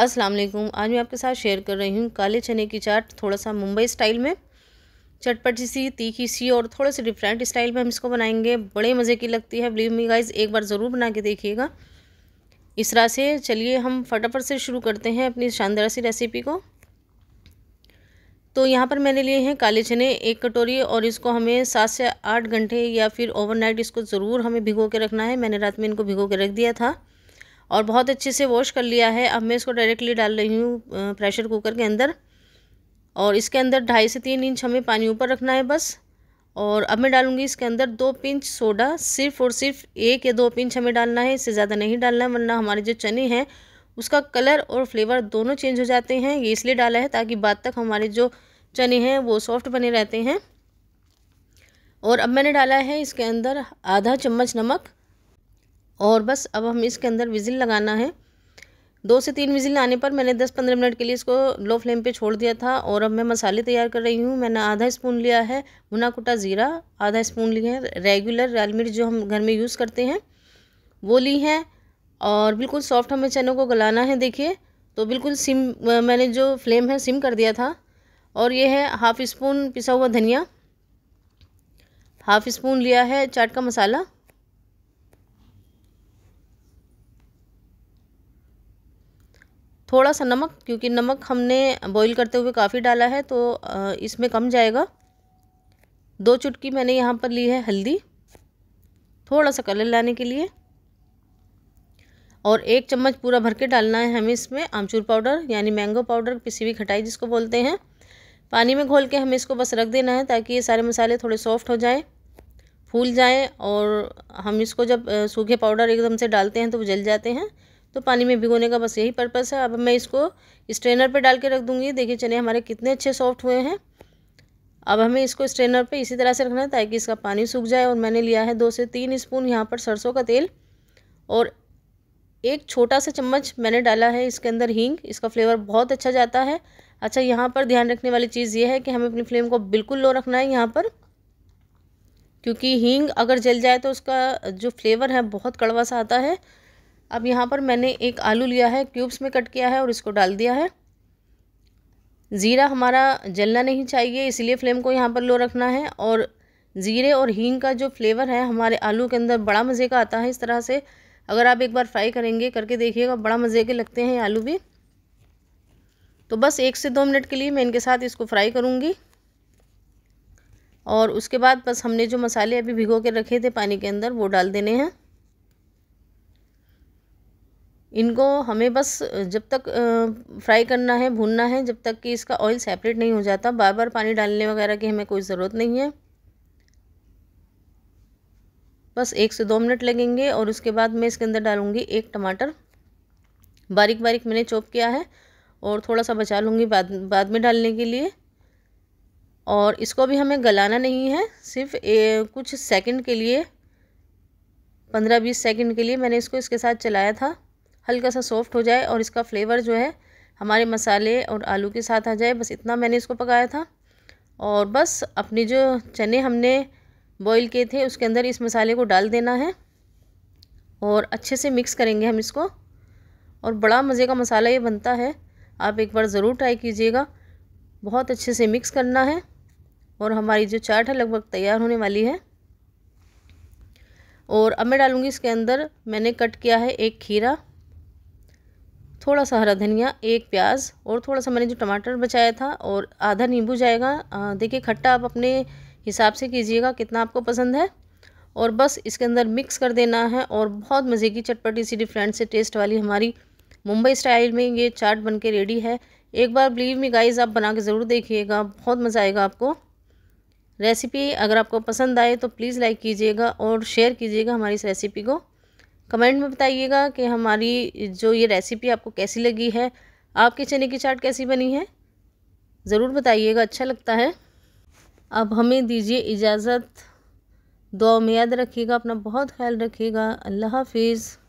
अस्सलाम वालेकुम आज मैं आपके साथ शेयर कर रही हूँ काले चने की चाट थोड़ा सा मुंबई स्टाइल में चटपटी सी तीखी सी और थोड़े से डिफरेंट स्टाइल में हम इसको बनाएंगे बड़े मज़े की लगती है बिलीव मी गाइस एक बार ज़रूर बना के देखिएगा इस तरह से चलिए हम फटाफट से शुरू करते हैं अपनी शानदार सी रेसिपी को तो यहाँ पर मैंने लिए हैं काले चने एक कटोरी और इसको हमें सात से आठ घंटे या फिर ओवरनाइट इसको ज़रूर हमें भिगो के रखना है मैंने रात में इनको भिगो के रख दिया था और बहुत अच्छे से वॉश कर लिया है अब मैं इसको डायरेक्टली डाल रही हूँ प्रेशर कुकर के अंदर और इसके अंदर ढाई से तीन इंच हमें पानी ऊपर रखना है बस और अब मैं डालूँगी इसके अंदर दो पिंच सोडा सिर्फ और सिर्फ एक या दो पिंच हमें डालना है इससे ज़्यादा नहीं डालना है वरना हमारे जो चने हैं उसका कलर और फ्लेवर दोनों चेंज हो जाते हैं ये इसलिए डाला है ताकि बाद तक हमारे जो चने हैं वो सॉफ्ट बने रहते हैं और अब मैंने डाला है इसके अंदर आधा चम्मच नमक और बस अब हमें इसके अंदर विजिल लगाना है दो से तीन विजिल आने पर मैंने दस पंद्रह मिनट के लिए इसको लो फ्लेम पे छोड़ दिया था और अब मैं मसाले तैयार कर रही हूँ मैंने आधा स्पून लिया है भुना कुटा ज़ीरा आधा स्पून लिए हैं रेगुलर लाल मिर्च जो हम घर में यूज़ करते हैं वो ली हैं और बिल्कुल सॉफ्ट हमें चनों को गलाना है देखिए तो बिल्कुल सिम मैंने जो फ्लेम है सिम कर दिया था और ये है हाफ़ स्पून पिसा हुआ धनिया हाफ़ स्पून लिया है चाट का मसाला थोड़ा सा नमक क्योंकि नमक हमने बॉईल करते हुए काफ़ी डाला है तो इसमें कम जाएगा दो चुटकी मैंने यहाँ पर ली है हल्दी थोड़ा सा कलर लाने के लिए और एक चम्मच पूरा भर के डालना है हमें इसमें आमचूर पाउडर यानी मैंगो पाउडर पिसी हुई खटाई जिसको बोलते हैं पानी में घोल के हमें इसको बस रख देना है ताकि ये सारे मसाले थोड़े सॉफ्ट हो जाएँ फूल जाएँ और हम इसको जब सूखे पाउडर एकदम से डालते हैं तो वो जल जाते हैं तो पानी में भिगोने का बस यही पर्पज़ है अब मैं इसको स्ट्रेनर पर डाल के रख दूँगी देखिए चने हमारे कितने अच्छे सॉफ्ट हुए हैं अब हमें इसको स्ट्रेनर पे इसी तरह से रखना है ताकि इसका पानी सूख जाए और मैंने लिया है दो से तीन स्पून यहाँ पर सरसों का तेल और एक छोटा सा चम्मच मैंने डाला है इसके अंदर हींग इसका फ्लेवर बहुत अच्छा जाता है अच्छा यहाँ पर ध्यान रखने वाली चीज़ ये है कि हमें अपनी फ्लेम को बिल्कुल लो रखना है यहाँ पर क्योंकि हींग अगर जल जाए तो उसका जो फ्लेवर है बहुत कड़वा सा आता है अब यहाँ पर मैंने एक आलू लिया है क्यूब्स में कट किया है और इसको डाल दिया है ज़ीरा हमारा जलना नहीं चाहिए इसलिए फ्लेम को यहाँ पर लो रखना है और ज़ीरे और हींग का जो फ्लेवर है हमारे आलू के अंदर बड़ा मज़े का आता है इस तरह से अगर आप एक बार फ्राई करेंगे करके देखिएगा बड़ा मज़े के लगते हैं आलू भी तो बस एक से दो मिनट के लिए मैं इनके साथ इसको फ्राई करूँगी और उसके बाद बस हमने जो मसाले अभी भिगो के रखे थे पानी के अंदर वो डाल देने हैं इनको हमें बस जब तक फ्राई करना है भूनना है जब तक कि इसका ऑयल सेपरेट नहीं हो जाता बार बार पानी डालने वगैरह की हमें कोई ज़रूरत नहीं है बस एक से दो मिनट लगेंगे और उसके बाद मैं इसके अंदर डालूँगी एक टमाटर बारीक बारीक मैंने चॉप किया है और थोड़ा सा बचा लूँगी बाद बाद में डालने के लिए और इसको भी हमें गलाना नहीं है सिर्फ ए, कुछ सेकंड के लिए पंद्रह बीस सेकंड के लिए मैंने इसको इसके साथ चलाया था हल्का सा सॉफ्ट हो जाए और इसका फ्लेवर जो है हमारे मसाले और आलू के साथ आ जाए बस इतना मैंने इसको पकाया था और बस अपने जो चने हमने बॉईल किए थे उसके अंदर इस मसाले को डाल देना है और अच्छे से मिक्स करेंगे हम इसको और बड़ा मज़े का मसाला ये बनता है आप एक बार ज़रूर ट्राई कीजिएगा बहुत अच्छे से मिक्स करना है और हमारी जो चाट है लगभग तैयार होने वाली है और अब मैं डालूँगी इसके अंदर मैंने कट किया है एक खीरा थोड़ा सा हरा धनिया एक प्याज और थोड़ा सा मैंने जो टमाटर बचाया था और आधा नींबू जाएगा देखिए खट्टा आप अपने हिसाब से कीजिएगा कितना आपको पसंद है और बस इसके अंदर मिक्स कर देना है और बहुत मज़े की चटपटी सी डिफरेंट से टेस्ट वाली हमारी मुंबई स्टाइल में ये चाट बन के रेडी है एक बार बिलीव मी गाइज़ आप बना के ज़रूर देखिएगा बहुत मज़ा आएगा आपको रेसिपी अगर आपको पसंद आए तो प्लीज़ लाइक कीजिएगा और शेयर कीजिएगा हमारी इस रेसिपी को कमेंट में बताइएगा कि हमारी जो ये रेसिपी आपको कैसी लगी है आपके चने की चाट कैसी बनी है ज़रूर बताइएगा अच्छा लगता है अब हमें दीजिए इजाज़त दुआ में याद रखिएगा अपना बहुत ख्याल रखिएगा अल्लाह हाफिज़